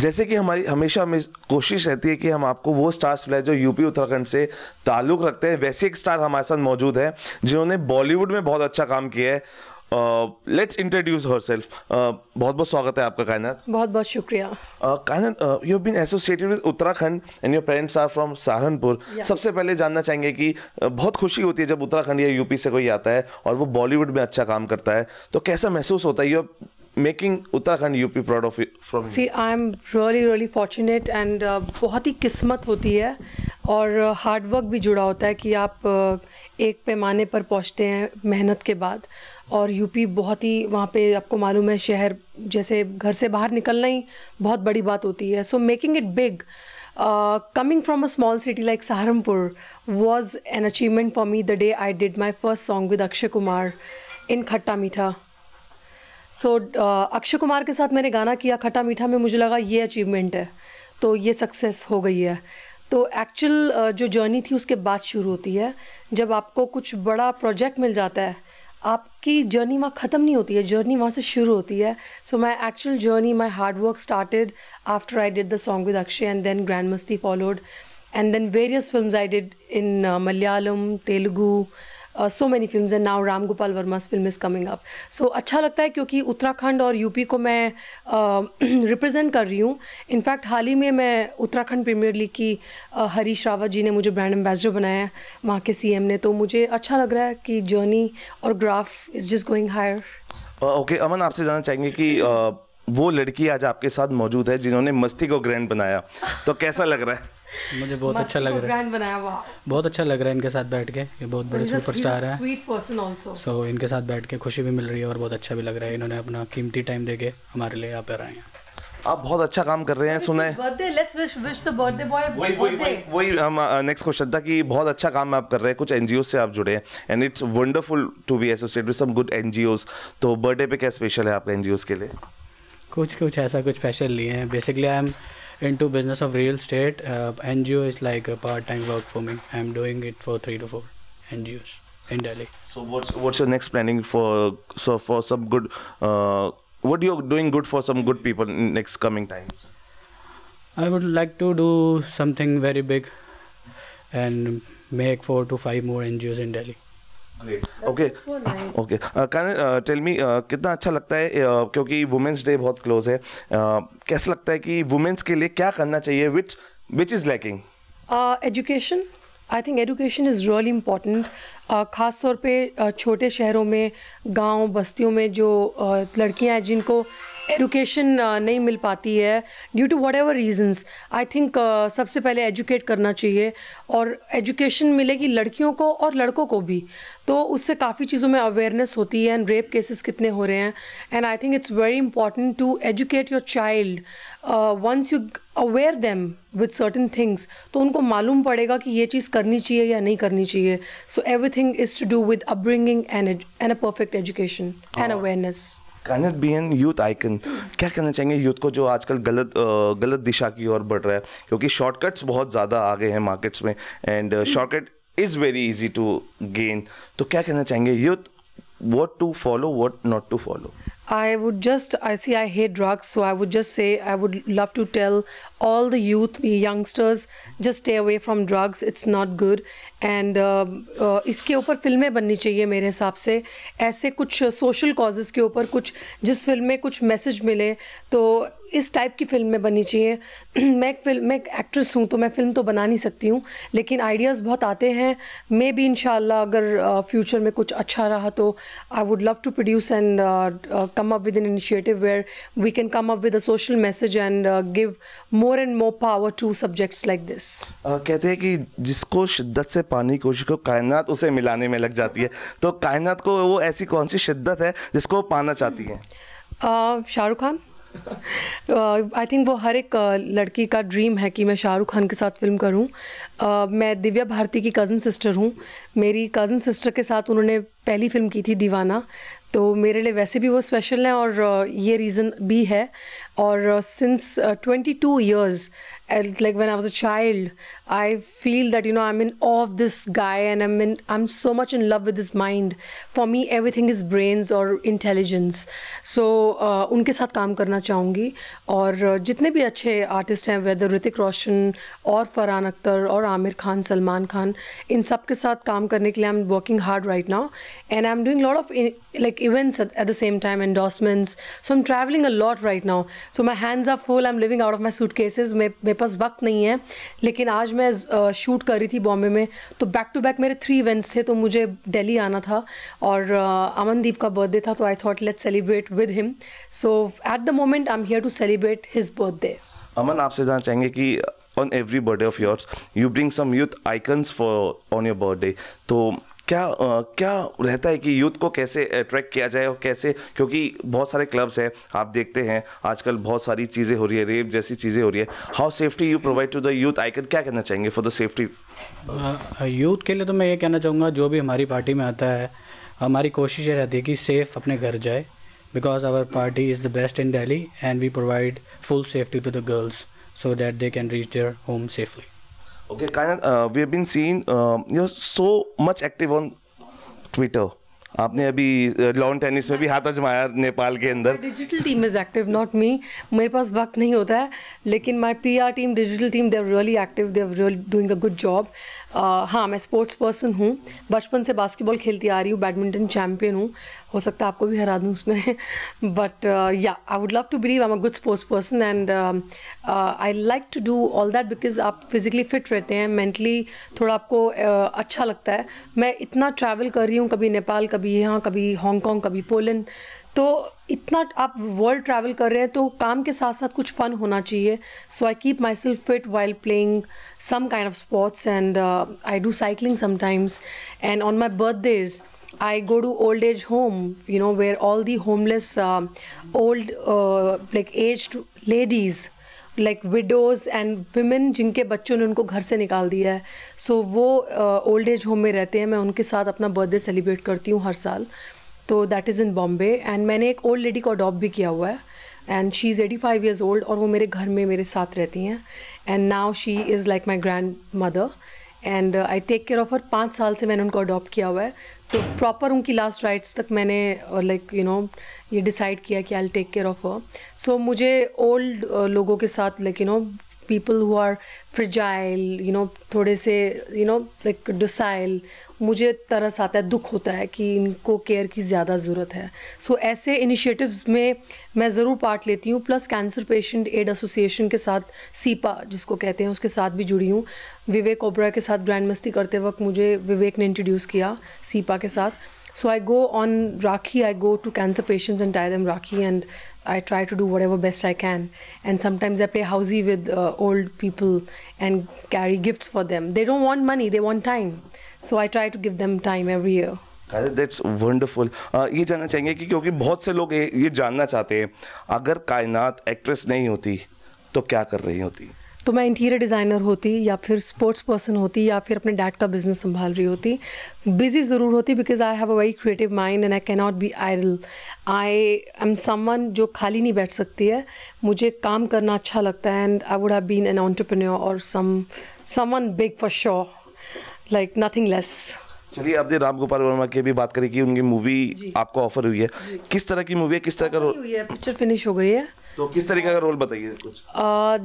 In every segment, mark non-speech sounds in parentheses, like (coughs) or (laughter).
जैसे कि हमारी हमेशा हमें कोशिश रहती है कि हम आपको वो स्टार्स मिलाए जो यूपी उत्तराखंड से ताल्लुक रखते हैं वैसे एक स्टार हमारे साथ मौजूद है जिन्होंने बॉलीवुड में बहुत अच्छा काम किया है लेट्स इंट्रोड्यूस हर सेल्फ बहुत बहुत स्वागत है आपका कायनात बहुत बहुत शुक्रिया Kainat you been associated with Uttarakhand and your parents are from Saharanpur सबसे पहले जानना चाहेंगे कि बहुत खुशी होती है जब उत्तराखंड या यूपी से कोई आता है और वो बॉलीवुड में अच्छा काम करता है तो कैसा महसूस होता है you making Uttarakhand UP proud of you from See, i am really really fortunate and uh, बहुत ही किस्मत होती है और hard work भी जुड़ा होता है कि आप uh, एक पैमाने पर पहुँचते हैं मेहनत के बाद और यूपी बहुत ही वहाँ पे आपको मालूम है शहर जैसे घर से बाहर निकलना ही बहुत बड़ी बात होती है making it big uh, coming from a small city like Saharanpur was an achievement for me the day I did my first song with Akshay Kumar in Khatta Meetha. So so, uh, Akshay Kumar के साथ मैंने गाना किया खट्टा मीठा में मुझे लगा ये अचीवमेंट है तो ये सक्सेस हो गई है तो एक्चुअल uh, जो जर्नी थी उसके बाद शुरू होती है जब आपको कुछ बड़ा प्रोजेक्ट मिल जाता है आपकी जर्नी वहाँ ख़त्म नहीं होती है जर्नी वहाँ से शुरू होती है so my actual journey my hard work started after I did the song with Akshay and then grand Masti followed and then various film I did in Malayalam Telugu so many film and now Ram Gopal Varma film is coming up so अच्छा लगता है क्योंकि उत्तराखंड और UP को मैं represent uh, (clears throat) कर रही हूँ इनफैक्ट हाल ही में मैं उत्तराखंड प्रीमियर लीग की uh, हरीश रावत जी ने मुझे ब्रांड एम्बेसडर बनाया है वहाँ के सी ने तो मुझे अच्छा लग रहा है कि जर्नी और graph is just going higher okay Aman आपसे जानना चाहेंगे कि uh, वो लड़की आज आपके साथ मौजूद है जिन्होंने मस्ती को ग्रैंड बनाया तो कैसा लग रहा है मुझे बहुत अच्छा लग रहा है बहुत अच्छा लग रहा है इनके साथ बैठ के ये बहुत बड़े सुपरस्टार है स्वीट पर्सन आल्सो सो इनके साथ बैठ के खुशी भी मिल रही है और बहुत अच्छा भी लग रहा है इन्होंने अपना कीमती टाइम देके हमारे लिए यहाँ पर आए हैं आप बहुत अच्छा काम कर रहे हैं सुने वही हम नेक्स्ट क्वेश्चन था कि बहुत अच्छा काम आप कर रहे हैं कुछ एनजीओ से आप जुड़े हैं and it's wonderful to be associate with some good NGO तो बर्थडे पे क्या स्पेशल है आपके एनजीओ के लिए कुछ कुछ ऐसा कुछ स्पेशल लिए हैं basically I am into business of real estate uh, ngo is like a part-time work for me i'm doing it for three to four ngos in delhi so what's what's your next planning for so for some good uh, what you're doing good for some good people in next coming times i would like to do something very big and make four to five more ngos in delhi okay okay can tell me कितना अच्छा लगता है uh, क्योंकि women's day बहुत close है uh, कैसा लगता है कि वुमेंस के लिए क्या करना चाहिए which which is lacking education I think education is really important ख़ास तौर पे छोटे शहरों में गांव बस्तियों में जो लड़कियां हैं जिनको एजुकेशन नहीं मिल पाती है due to whatever reasons I think सबसे पहले एजुकेट करना चाहिए और एजुकेशन मिलेगी लड़कियों को और लड़कों को भी तो उससे काफ़ी चीज़ों में अवेयरनेस होती है एंड रेप केसेस कितने हो रहे हैं and I think it's very important to educate your child once you aware them with certain things तो उनको मालूम पड़ेगा कि ये चीज़ करनी चाहिए या नहीं करनी चाहिए so every thing is to do with upbringing and a, and a perfect education and हाँ। awareness. Kainat be an youth icon क्या करना चाहेंगे यूथ को जो आजकल गलत गलत दिशा की ओर बढ़ रहा है क्योंकि शॉर्टकट्स बहुत ज़्यादा आ गए हैं मार्केट्स में and shortcut is very easy to gain तो क्या कहना चाहेंगे youth what to follow what not to follow I would just, I see I hate drugs, so I would just say I would love to tell all the youth, the youngsters, just stay away from drugs, it's not good. And इसके ऊपर फिल्में बननी चाहिए मेरे हिसाब से ऐसे कुछ सोशल कॉजेज़ के ऊपर कुछ जिस फिल्म में कुछ मैसेज मिले तो इस टाइप की फिल्म में बननी चाहिए (clears throat) मैं फिल्म मैं एक्ट्रेस हूँ तो मैं फिल्म तो बना नहीं सकती हूँ लेकिन आइडियाज़ बहुत आते हैं मे बी इन अगर फ्यूचर uh, में कुछ अच्छा रहा तो I would love to produce and come up with an initiative where we can come up with a social message and give more and more power to subjects like this कहते हैं कि जिसको शिद्दत से पाने की कोशिश को कायनात उसे मिलाने में लग जाती है तो कायनात को वो ऐसी कौन सी शिद्दत है जिसको पाना चाहती है uh, Shahrukh Khan I (laughs) think uh, वो हर एक uh, लड़की का ड्रीम है कि मैं शाहरुख खान के साथ फिल्म करूं uh, मैं दिव्या भारती की कज़न सिस्टर हूं मेरी कज़न सिस्टर के साथ उन्होंने पहली फिल्म की थी दीवाना तो मेरे लिए वैसे भी वो स्पेशल हैं और uh, ये रीज़न भी है और since twenty two years like when I was a child, I feel that you know I'm in awe of this guy, and I'm in I'm so much in love with his mind. For me, everything is brains or intelligence. So, uh, उनके साथ काम करना चाहूँगी और uh, जितने भी अच्छे artist हैं, whether Ritik Roshan or Farhan Akhtar or Aamir Khan, Salman Khan, इन सब के साथ काम करने के लिए I'm working hard right now, and I'm doing lot of like events at the same time endorsements. So I'm traveling a lot right now. So my hands are full. I'm living out of my suitcases. पास वक्त नहीं है लेकिन आज मैं shoot कर रही थी बॉम्बे में तो बैक टू बैक मेरे थ्री इवेंट्स थे तो मुझे दिल्ली आना था और अमनदीप का बर्थडे था तो I thought let celebrate with him so at the moment I am here to celebrate his birthday Aman आपसे जानना चाहेंगे कि on every birthday of yours you bring some youth icons for on your birthday तो क्या आ, क्या रहता है कि यूथ को कैसे अट्रैक्ट किया जाए और कैसे क्योंकि बहुत सारे क्लब्स हैं आप देखते हैं आजकल बहुत सारी चीज़ें हो रही है रेप जैसी चीज़ें हो रही है how safety you provide to the youth I can क्या कहना चाहेंगे फॉर द सेफ्टी यूथ के लिए तो मैं ये कहना चाहूँगा जो भी हमारी पार्टी में आता है हमारी कोशिश ये रहती है कि सेफ अपने घर जाए because our party is the best in Delhi and we provide full safety to the girls so that they can reach their home safely Okay, kind of, uh, we have been seeing uh, you're so much active on Twitter. आपने अभी lawn uh, tennis में भी हाथ अजमाया नेपाल के अंदर digital team is active not me मेरे पास वक्त नहीं होता है लेकिन my PR team digital team they are really active they are really doing a good job हाँ मैं स्पोर्ट्स पर्सन हूँ बचपन से बास्केटबॉल खेलती आ रही हूँ बैडमिंटन चैम्पियन हूँ हो सकता है आपको भी हरा दूँ उसमें बट या I would love to believe I am a good sports person and I like to do all that because आप फिज़िकली फिट रहते हैं मेंटली थोड़ा आपको uh, अच्छा लगता है मैं इतना ट्रैवल कर रही हूँ कभी नेपाल कभी यहाँ कभी हांगकॉन्ग कभी पोलैंड तो इतना आप वर्ल्ड ट्रैवल कर रहे हैं तो काम के साथ साथ कुछ फ़न होना चाहिए so I keep myself fit while playing some kind of sports and I do cycling sometimes and on my birthdays days I go do age home, you know, where all the homeless, uh, old, uh, like aged ladies, like widows and जिनके बच्चों ने उनको घर से निकाल दिया है so so, वो ओल्ड एज होम में रहते हैं मैं उनके साथ अपना बर्थडे सेलिब्रेट करती हूँ हर साल तो that is in Bombay and मैंने एक ओल्ड लेडी को अडॉप्ट भी किया हुआ है and she is eighty five years old और वो मेरे घर में मेरे साथ रहती हैं and now she is like my grandmother and I take care of her पाँच साल से मैंने उनको अडॉप्ट किया हुआ है तो प्रॉपर उनकी लास्ट राइट्स तक मैंने लाइक यू नो ये डिसाइड किया कि I take care of her so मुझे ओल्ड uh, लोगों के साथ like you know people who are fragile you know थोड़े से यू नो लाइक डिसाइल मुझे तरस आता है दुख होता है कि इनको केयर की ज़्यादा ज़रूरत है सो so, ऐसे इनिशिएटिव्स में मैं ज़रूर पार्ट लेती हूँ plus cancer patient aid association के साथ सीपा जिसको कहते हैं उसके साथ भी जुड़ी हूँ विवेक ओबरा के साथ ग्रैंड मस्ती करते वक्त मुझे विवेक ने इंट्रोड्यूस किया सीपा के साथ so I go on Rakhi I go to cancer patients and tie them rakhi and I try to do whatever best I can and sometimes I play with with old people and carry gifts for them they don't want money they want time so I try to give them time every year that's wonderful ये जानना चाहेंगे कि क्योंकि बहुत से लोग ये जानना चाहते हैं अगर कायनात एक्ट्रेस नहीं होती तो क्या कर रही होती तो मैं इंटीरियर डिज़ाइनर होती या फिर स्पोर्ट्स पर्सन होती या फिर अपने डैड का बिजनेस संभाल रही होती बिजी ज़रूर होती because I have a very creative mind and I can not be idle I am someone जो खाली नहीं बैठ सकती है मुझे काम करना अच्छा लगता है and I would have been an entrepreneur और some summon big for sure like nothing less चलिए अब राम गोपाल वर्मा की भी बात करें कि उनकी मूवी आपको ऑफर हुई है किस तरह की मूवी है किस तरह का रोल हुई है पिक्चर फिनिश हो गई है तो किस तरीके का रोल बताइए कुछ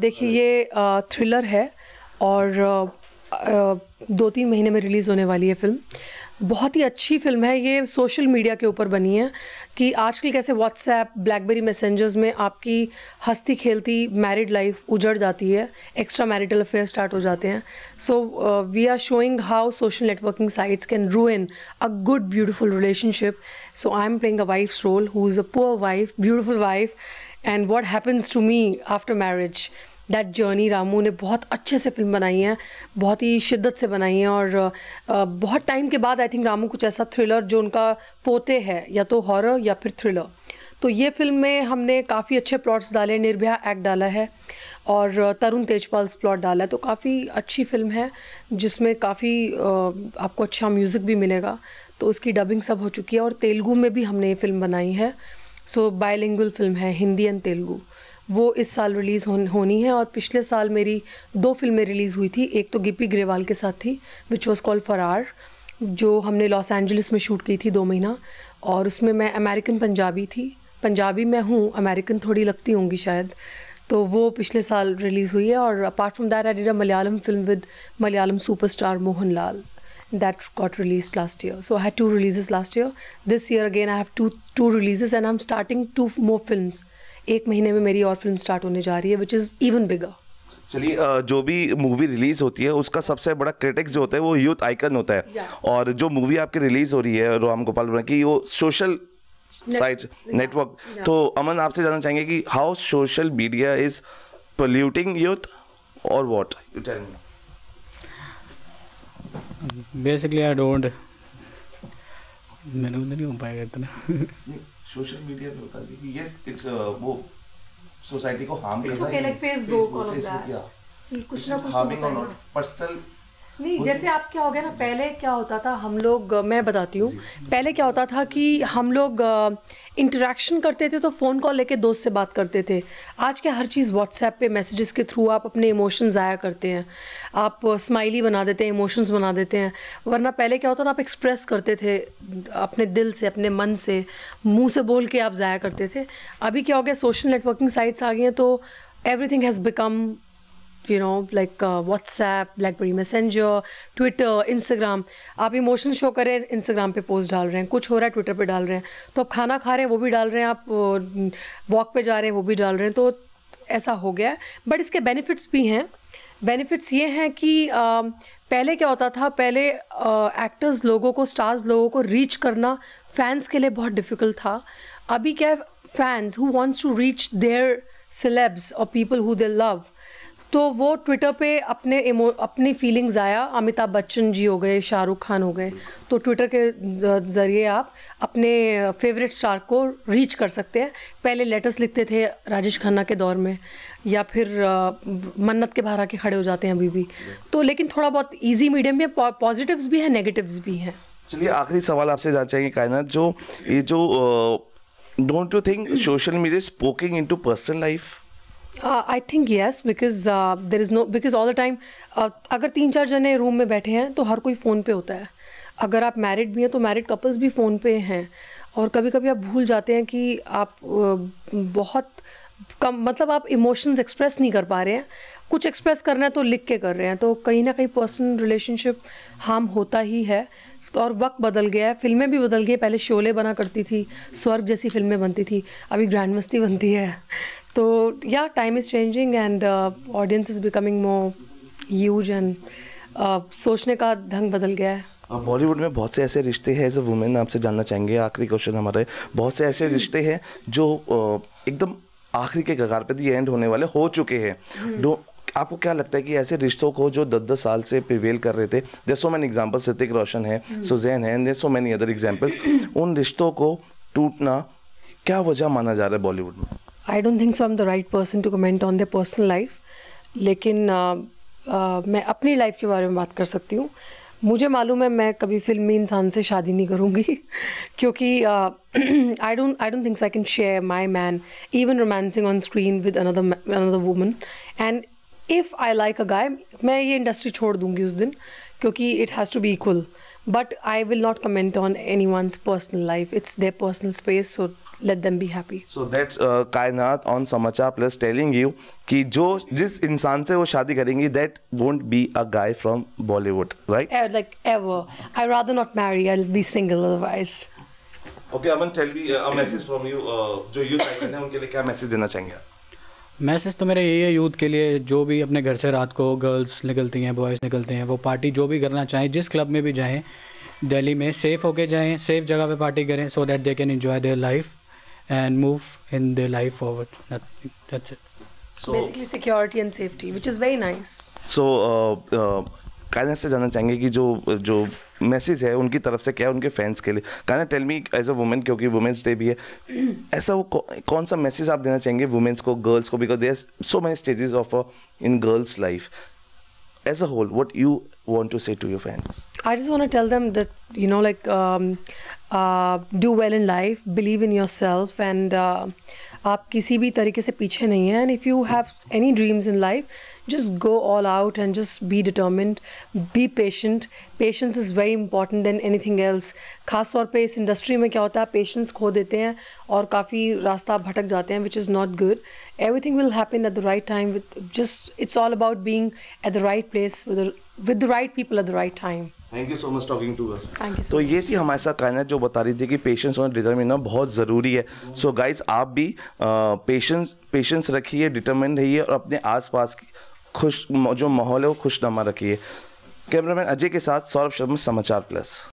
देखिए ये थ्रिलर है और आ, दो तीन महीने में रिलीज होने वाली है फिल्म बहुत ही अच्छी फिल्म है ये सोशल मीडिया के ऊपर बनी है कि आजकल कैसे व्हाट्सएप ब्लैकबेरी मैसेंजर्स में आपकी हस्ती खेलती मैरिड लाइफ उजड़ जाती है एक्स्ट्रा मैरिटल अफेयर स्टार्ट हो जाते हैं so we are showing how social networking sites can ruin a good beautiful relationship so I am playing a wife's role who is a poor wife beautiful wife and what happens to me after marriage that journey Ramu ने बहुत अच्छे से film बनाई है बहुत ही शिद्दत से बनाई है और बहुत टाइम के बाद आई थिंक रामू कुछ ऐसा थ्रिलर जो उनका फोते है या तो हॉरर या फिर थ्रिलर तो ये फिल्म में हमने काफ़ी अच्छे प्लॉट्स डाले निर्भया एक्ट डाला है और तरुण तेजपाल प्लॉट डाला है तो काफ़ी अच्छी फिल्म है जिसमें काफ़ी आपको अच्छा म्यूज़िक भी मिलेगा तो उसकी डबिंग सब हो चुकी है और तेलुगू में भी हमने ये फिल्म बनाई है सो so, फिल्म है हिंदी एंड तेलुगू वो इस साल रिलीज़ हो, होनी है और पिछले साल मेरी दो फिल्में रिलीज़ हुई थी एक तो गिपी ग्रेवाल के साथ थी विच वॉज़ कॉल फरार जो हमने लॉस एंजलिस में शूट की थी दो महीना और उसमें मैं अमेरिकन पंजाबी थी पंजाबी मैं हूँ अमेरिकन थोड़ी लगती होंगी शायद तो वो पिछले साल रिलीज़ हुई है और apart from that I did a Malayalam film with Malayalam superstar Mohan Lal got release last year so I I two releases last year this year again I have two two two and I am starting two more films एक महीने में मेरी और film start होने जा रही है which is even bigger चलिए जो भी मूवी रिलीज होती है उसका सबसे बड़ा क्रिटिक्स जो होता है वो यूथ आइकन होता है और जो मूवी आपकी रिलीज हो रही है राम गोपाल वर्मा की वो सोशल साइट्स नेटवर्क तो अमन आपसे जानना चाहेंगे कि how social media is polluting youth और what you tell me basically I don't मैंने तो नहीं हो पाएगा इतना सोशल मीडिया पे बता दी कि यस इट्स uh, वो सोसाइटी को हार्म कर रहा है फेसबुक और या कुछ ना कुछ हार्मिंग और नॉट पर्सनल नहीं जैसे आप क्या हो गया ना पहले क्या होता था हम लोग मैं बताती हूँ पहले क्या होता था कि हम लोग इंटरेक्शन करते थे तो फ़ोन कॉल लेके दोस्त से बात करते थे आज क्या हर चीज़ व्हाट्सएप पे मैसेजेस के थ्रू आप अपने इमोशन ज़ाया करते हैं आप स्माइली बना देते हैं इमोशंस बना देते हैं वरना पहले क्या होता था आप एक्सप्रेस करते थे अपने दिल से अपने मन से मुँह से बोल के आप ज़ाया करते थे अभी क्या हो गया सोशल नेटवर्किंग साइट्स आ गई हैं तो everything has become you know like WhatsApp BlackBerry Messenger Twitter Instagram आप इमोशन शो करें इंस्टाग्राम पे पोस्ट डाल रहे हैं कुछ हो रहा है ट्विटर पे डाल रहे हैं तो आप खाना खा रहे हैं वो भी डाल रहे हैं आप वॉक पे जा रहे हैं वो भी डाल रहे हैं तो ऐसा हो गया है बट इसके बेनिफिट्स भी हैं बेनिफिट्स ये हैं कि आ, पहले क्या होता था पहले एक्टर्स लोगों को स्टार्स लोगों को रीच करना फैंस के लिए बहुत डिफ़िकल्ट था अभी क्या fans who wants to reach their celebs और पीपल हु दे लव तो वो ट्विटर पे अपने इमो अपनी फीलिंग्स आया अमिताभ बच्चन जी हो गए शाहरुख खान हो गए तो ट्विटर के ज़रिए आप अपने फेवरेट स्टार को रीच कर सकते हैं पहले लेटर्स लिखते थे राजेश खन्ना के दौर में या फिर मन्नत के बाहर आके खड़े हो जाते हैं अभी भी तो लेकिन थोड़ा बहुत ईजी मीडियम में पॉजिटिव्स भी हैं नेगेटिव्स भी हैं चलिए आखिरी सवाल आपसे जान चाहिए कायनात जो ये जो don't you think social media poking into personal life I think yes because there is no because all the time अगर तीन चार जने रूम में बैठे हैं तो हर कोई फ़ोन पे होता है अगर आप मैरिड भी हैं तो मैरिड कपल्स भी फ़ोन पे हैं और कभी कभी आप भूल जाते हैं कि आप बहुत कम मतलब आप इमोशंस एक्सप्रेस नहीं कर पा रहे हैं कुछ एक्सप्रेस करना है तो लिख के कर रहे हैं तो कहीं ना कहीं पर्सनल रिलेशनशिप हार्म होता ही है तो और वक्त बदल गया है फिल्में भी बदल गई पहले शोले बना करती थी स्वर्ग जैसी फिल्में बनती थी अभी ग्रैंड मस्ती बनती है तो या time is changing and audience is becoming more use and सोचने का ढंग बदल गया है बॉलीवुड में बहुत से ऐसे रिश्ते हैं एज अ वुमेन आपसे जानना चाहेंगे आखिरी क्वेश्चन हमारे बहुत से ऐसे रिश्ते हैं जो uh, एकदम आखिरी के कगार पे दी एंड होने वाले हो चुके हैं हम्म। आपको क्या लगता है कि ऐसे रिश्तों को जो दस दस साल से प्रिवेल कर रहे थे जैसे so many examples Hrithik Roshan है सुजैन हम्म। है सो मैनी अदर एग्जाम्पल्स उन रिश्तों को टूटना क्या वजह माना जा रहा है बॉलीवुड में I don't think so am the right person to comment on the personal life लेकिन uh, uh, मैं अपनी लाइफ के बारे में बात कर सकती हूँ मुझे मालूम है मैं कभी फिल्मी इंसान से शादी नहीं करूँगी (laughs) क्योंकि I don't I don't think I can share my man even romancing on screen with another another woman and if I like a guy मैं ये इंडस्ट्री छोड़ दूंगी उस दिन क्योंकि it has to be equal but I will not comment on anyone's personal life it's their personal space so let them be happy so that's Kainaat on Samachar plus telling you कि जो जिस इंसान से वो शादी करेंगी that won't be a guy from Bollywood right like ever I rather not marry I will be single otherwise okay Aman tell me a message from you जो you icon (coughs) है उनके लिए क्या मैसेज देना चाहेंगे आप मैसेज तो मेरा यही है यूथ के लिए जो भी अपने घर से रात को गर्ल्स निकलती हैं बॉयज़ निकलते हैं वो पार्टी जो भी करना चाहें जिस क्लब में भी जाएँ दिल्ली में सेफ़ होके जाएँ सेफ़ जगह पे पार्टी करें so that they can enjoy their life and move in their life forward that's it so basically security and safety which is very nice so कहना से जानना चाहेंगे कि जो जो मैसेज है उनकी तरफ से क्या है उनके फैंस के लिए कहना tell me as a women क्योंकि वुमेंस डे भी है ऐसा वो कौन सा मैसेज आप देना चाहेंगे वुमेंस को गर्ल्स को because there so many stages of in girls life as a whole what you want to say to your fans I just want tell them that you know like do well in life believe in yourself and आप किसी भी तरीके से पीछे नहीं हैं and if you have any dreams in life just go all out and just be determined be patient patience is very important then anything else खास तौर पर इस इंडस्ट्री में क्या होता है पेशेंस खो देते हैं और काफ़ी रास्ता भटक जाते हैं which is not good everything will happen at the right time with just it's all about being at the right place with the right people at the right time thank you so much talking to us तो ये थी हमारे साथ कायनात जो बता रही थी कि पेशेंस और डिटर्मिन होना बहुत ज़रूरी है सो so गाइस आप भी पेशेंस पेशेंस रखिए डिटर्मिन रहिए और अपने आसपास की खुश जो माहौल है वो खुशनुमा रखिए कैमरामैन अजय के साथ सौरभ शर्मा समाचार प्लस